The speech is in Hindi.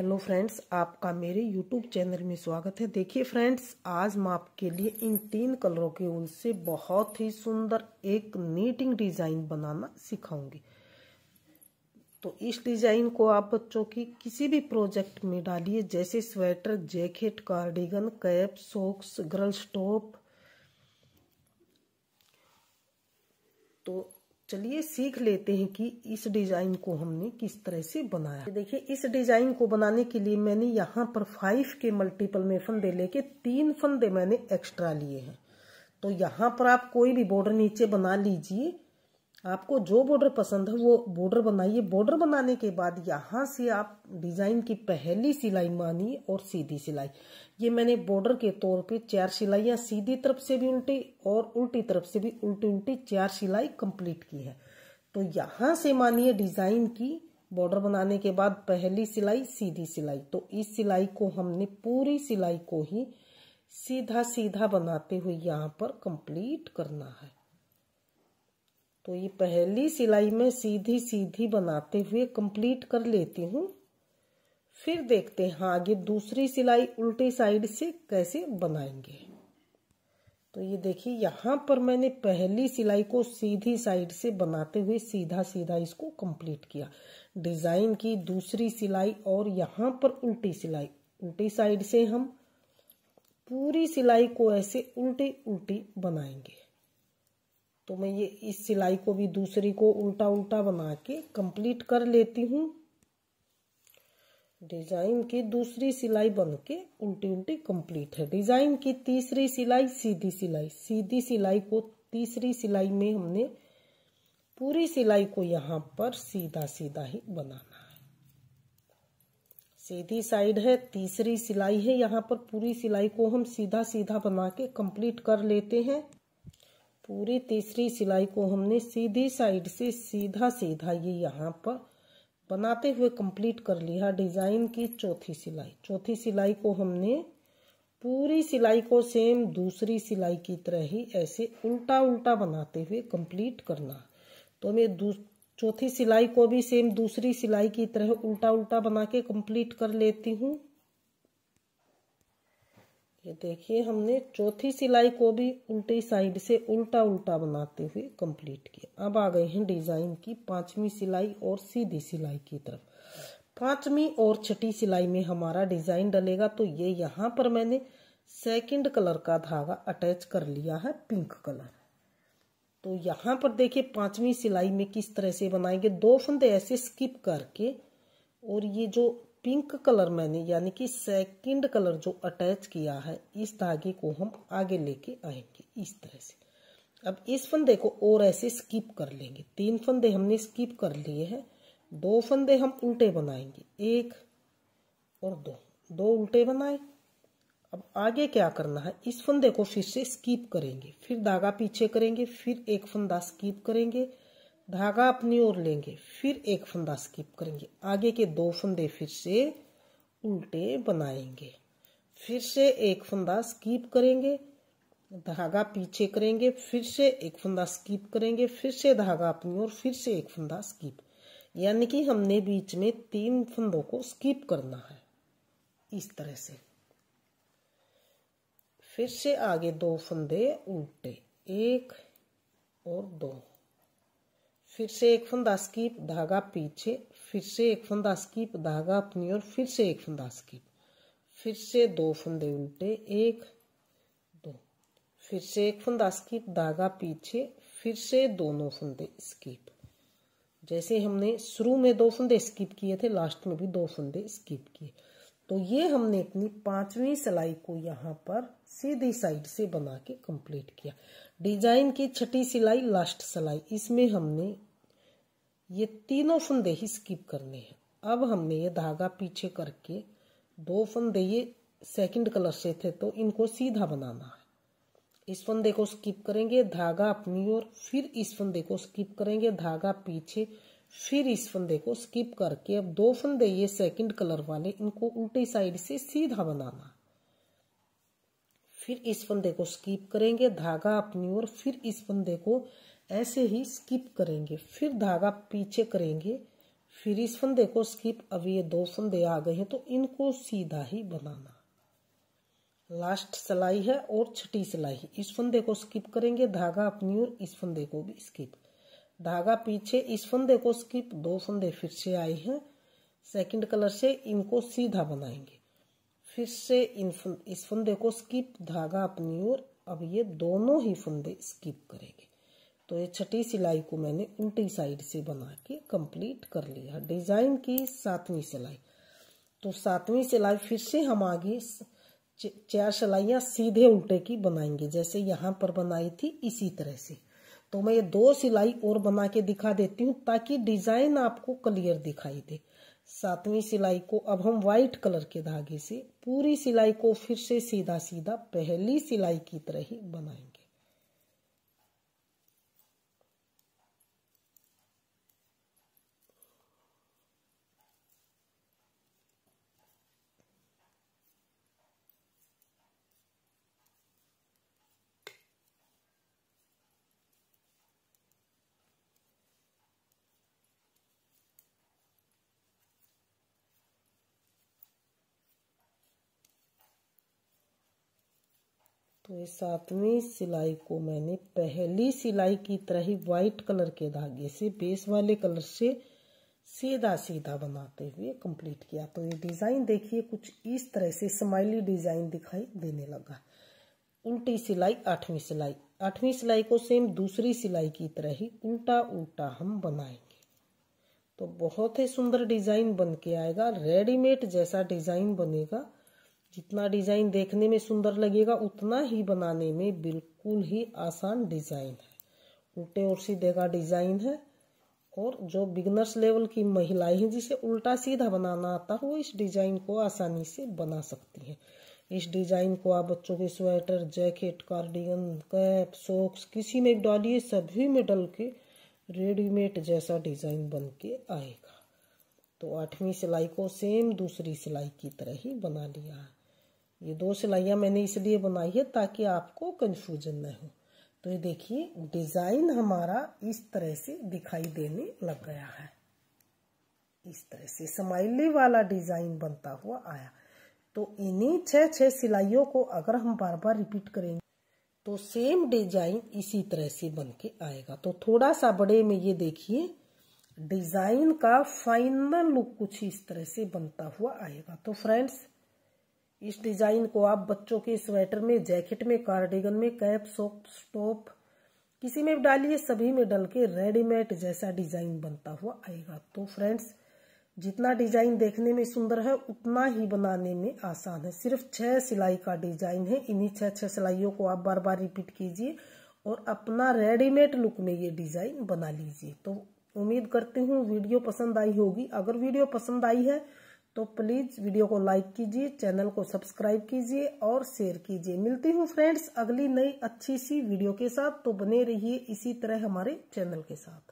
हेलो फ्रेंड्स आपका मेरे यूट्यूब चैनल में स्वागत है देखिए फ्रेंड्स आज मैं आपके लिए इन तीन कलरों के ऊन से बहुत ही सुंदर एक नीटिंग डिज़ाइन बनाना सिखाऊंगी तो इस डिज़ाइन को आप बच्चों की किसी भी प्रोजेक्ट में डालिए जैसे sweater jacket cardigan cap socks girls top तो चलिए सीख लेते हैं कि इस डिजाइन को हमने किस तरह से बनाया देखिए इस डिजाइन को बनाने के लिए मैंने यहाँ पर फाइव के मल्टीपल में फंदे लेके तीन फंदे मैंने एक्स्ट्रा लिए हैं तो यहाँ पर आप कोई भी बॉर्डर नीचे बना लीजिए आपको जो बॉर्डर पसंद है वो बॉर्डर बनाइए बॉर्डर बनाने के बाद यहाँ से आप डिजाइन की पहली सिलाई मानिए और सीधी सिलाई ये मैंने बॉर्डर के तौर पे चार सिलाइयाँ सीधी तरफ से भी उल्टी और उल्टी तरफ से भी उल्टी उल्टी चार सिलाई कंप्लीट की है तो यहाँ से मानिए डिजाइन की बॉर्डर बनाने के बाद पहली सिलाई सीधी सिलाई तो इस सिलाई को हमने पूरी सिलाई को ही सीधा सीधा बनाते हुए यहाँ पर कंप्लीट करना है तो ये पहली सिलाई में सीधी सीधी बनाते हुए कंप्लीट कर लेती हूँ फिर देखते हैं आगे दूसरी सिलाई उल्टी साइड से कैसे बनाएंगे तो ये देखिए यहाँ पर मैंने पहली सिलाई को सीधी साइड से बनाते हुए सीधा सीधा इसको कंप्लीट किया डिज़ाइन की दूसरी सिलाई और यहाँ पर उल्टी सिलाई उल्टी साइड से हम पूरी सिलाई को ऐसे उल्टी उल्टी बनाएंगे तो मैं ये इस सिलाई को भी दूसरी को उल्टा उल्टा बना के कंप्लीट कर लेती हूँ डिजाइन की दूसरी सिलाई बन के उल्टी उल्टी कंप्लीट है डिजाइन की तीसरी सिलाई सीधी सिलाई सीधी सिलाई को तीसरी सिलाई में हमने पूरी सिलाई को यहाँ पर सीधा सीधा ही बनाना है सीधी साइड है तीसरी सिलाई है यहाँ पर पूरी सिलाई को हम सीधा सीधा बना के कंप्लीट कर लेते हैं पूरी तीसरी सिलाई को हमने सीधी साइड से सीधा सीधा ये यहाँ पर बनाते हुए कंप्लीट कर लिया डिज़ाइन की चौथी सिलाई चौथी सिलाई को हमने पूरी सिलाई को सेम दूसरी सिलाई की तरह ही ऐसे उल्टा उल्टा बनाते हुए कंप्लीट करना तो हमें चौथी सिलाई को भी सेम दूसरी सिलाई की तरह उल्टा उल्टा बना के कम्प्लीट कर लेती हूँ ये देखिए हमने चौथी सिलाई को भी उल्टी साइड से उल्टा उल्टा बनाते हुए कंप्लीट किया अब आ गए हैं डिज़ाइन की पांचवी सिलाई और सीधी सिलाई की तरफ पांचवी और छठी सिलाई में हमारा डिज़ाइन डलेगा तो ये यहाँ पर मैंने सेकंड कलर का धागा अटैच कर लिया है पिंक कलर तो यहाँ पर देखिए पांचवी सिलाई में किस तरह से बनाएंगे दो फंदे ऐसे स्किप करके और ये जो पिंक कलर मैंने यानी कि सेकंड कलर जो अटैच किया है इस धागे को हम आगे लेके आएंगे इस तरह से अब इस फंदे को और ऐसे स्किप कर लेंगे तीन फंदे हमने स्किप कर लिए हैं दो फंदे हम उल्टे बनाएंगे एक और दो दो उल्टे बनाए अब आगे क्या करना है इस फंदे को फिर से स्किप करेंगे फिर धागा पीछे करेंगे फिर एक फंदा स्किप करेंगे धागा अपनी ओर लेंगे फिर एक फंदा स्किप करेंगे आगे के दो फंदे फिर से उल्टे बनाएंगे फिर से एक फंदा स्कीप करेंगे धागा पीछे करेंगे फिर से एक फंदा स्कीप करेंगे फिर से धागा अपनी ओर फिर से एक फंदा स्कीप यानी कि हमने बीच में तीन फंदों को स्कीप करना है इस तरह से फिर से आगे दो फंदे उल्टे एक और दो फिर से एक फंदा स्कीप धागा पीछे फिर से एक फंदा स्कीप धागा अपनी ओर फिर से एक फंदा स्कीप फिर से दो फंदे उल्टे एक दो फिर से एक फंदा स्कीप धागा पीछे फिर से दोनों फंदे स्कीप जैसे हमने शुरू में दो फंदे स्किप किए थे लास्ट में भी दो फंदे स्किप किए तो ये हमने अपनी पांचवी सिलाई को यहाँ पर सीधी साइड से बना के कंप्लीट किया डिजाइन की छठी सिलाई लास्ट सिलाई इसमें हमने ये तीनों फंदे ही स्किप करने हैं अब हमने ये धागा पीछे करके दो फंदे ये सेकंड कलर से थे तो इनको सीधा बनाना है इस फंदे को स्किप करेंगे धागा अपनी ओर फिर इस फंदे को स्किप करेंगे धागा पीछे फिर इस फंदे को स्किप करके अब दो फंदे ये सेकंड कलर वाले इनको उल्टी साइड से सीधा बनाना फिर इस फंदे को स्किप करेंगे धागा अपनी ओर फिर इस फंदे को ऐसे ही स्किप करेंगे फिर धागा पीछे करेंगे फिर इस फंदे को स्किप अब ये दो फंदे आ गए हैं तो इनको सीधा ही बनाना लास्ट सिलाई है और छठी सिलाई इस फंदे को स्किप करेंगे धागा अपनी ओर इस फंदे को भी स्किप धागा पीछे इस फंदे को स्किप दो फंदे फिर से आए हैं सेकंड कलर से इनको सीधा बनाएंगे फिर से इन इस फंदे को स्किप धागा अपनी ओर अब ये दोनों ही फंदे स्किप करेंगे तो ये छठी सिलाई को मैंने उल्टी साइड से बना के कंप्लीट कर लिया डिजाइन की सातवीं सिलाई तो सातवीं सिलाई फिर से हम आगे चार सिलाइयाँ सीधे उल्टे की बनाएंगे जैसे यहाँ पर बनाई थी इसी तरह से तो मैं ये दो सिलाई और बना के दिखा देती हूँ ताकि डिजाइन आपको क्लियर दिखाई दे सातवीं सिलाई को अब हम व्हाइट कलर के धागे से पूरी सिलाई को फिर से सीधा सीधा पहली सिलाई की तरह ही बनाएंगे तो ये सातवीं सिलाई को मैंने पहली सिलाई की तरह ही वाइट कलर के धागे से बेस वाले कलर से सीधा सीधा बनाते हुए कंप्लीट किया तो ये डिज़ाइन देखिए कुछ इस तरह से स्माइली डिज़ाइन दिखाई देने लगा उल्टी सिलाई आठवीं सिलाई आठवीं सिलाई को सेम दूसरी सिलाई की तरह ही उल्टा उल्टा हम बनाएंगे तो बहुत ही सुंदर डिज़ाइन बन के आएगा रेडीमेड जैसा डिज़ाइन बनेगा जितना डिज़ाइन देखने में सुंदर लगेगा उतना ही बनाने में बिल्कुल ही आसान डिज़ाइन है उल्टे और सीधे का डिज़ाइन है और जो बिगनर्स लेवल की महिलाएं हैं जिसे उल्टा सीधा बनाना आता है वो इस डिज़ाइन को आसानी से बना सकती हैं इस डिज़ाइन को आप बच्चों के sweater jacket cardigan cap socks किसी में डालिए सभी में डल के रेडीमेड जैसा डिज़ाइन बन के आएगा तो आठवीं सिलाई को सेम दूसरी सिलाई की तरह ही बना लिया है ये दो सिलाइयाँ मैंने इसलिए बनाई है ताकि आपको कन्फ्यूजन न हो तो ये देखिए डिज़ाइन हमारा इस तरह से दिखाई देने लग गया है इस तरह से समाइली वाला डिज़ाइन बनता हुआ आया तो इन्हीं छह छह सिलाइयों को अगर हम बार बार रिपीट करेंगे तो सेम डिजाइन इसी तरह से बन के आएगा तो थोड़ा सा बड़े में ये देखिए डिजाइन का फाइनल लुक कुछ इस तरह से बनता हुआ आएगा तो फ्रेंड्स इस डिजाइन को आप बच्चों के स्वेटर में जैकेट में कार्डिगन में कैप सोप स्टोप किसी में भी डालिए सभी में डल के रेडीमेड जैसा डिजाइन बनता हुआ आएगा तो फ्रेंड्स जितना डिजाइन देखने में सुंदर है उतना ही बनाने में आसान है सिर्फ छह सिलाई का डिजाइन है इन्हीं छह छह सिलाइयों को आप बार बार रिपीट कीजिए और अपना रेडीमेड लुक में ये डिजाइन बना लीजिए तो उम्मीद करती हूँ वीडियो पसंद आई होगी अगर वीडियो पसंद आई है तो प्लीज़ वीडियो को लाइक कीजिए चैनल को सब्सक्राइब कीजिए और शेयर कीजिए मिलती हूँ फ्रेंड्स अगली नई अच्छी सी वीडियो के साथ तो बने रहिए इसी तरह हमारे चैनल के साथ